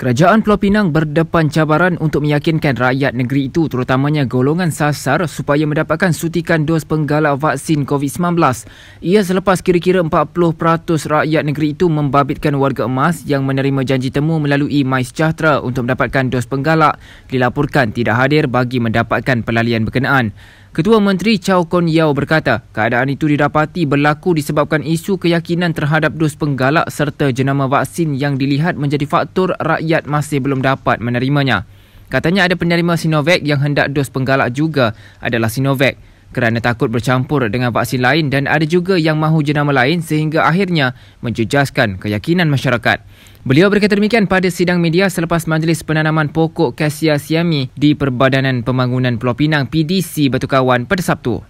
Kerajaan Pulau Pinang berdepan cabaran untuk meyakinkan rakyat negeri itu terutamanya golongan sasar supaya mendapatkan suntikan dos penggalak vaksin COVID-19. Ia selepas kira-kira 40% rakyat negeri itu membabitkan warga emas yang menerima janji temu melalui MySejahtera untuk mendapatkan dos penggalak dilaporkan tidak hadir bagi mendapatkan pelalian berkenaan. Ketua Menteri Chow Kon Yao berkata, keadaan itu didapati berlaku disebabkan isu keyakinan terhadap dos penggalak serta jenama vaksin yang dilihat menjadi faktor rakyat masih belum dapat menerimanya. Katanya ada penerima Sinovac yang hendak dos penggalak juga adalah Sinovac kerana takut bercampur dengan vaksin lain dan ada juga yang mahu jenama lain sehingga akhirnya menjejaskan keyakinan masyarakat. Beliau berkata demikian pada sidang media selepas majlis penanaman pokok Kasia Siami di Perbadanan Pembangunan Pulau Pinang PDC Batu Kawan pada Sabtu.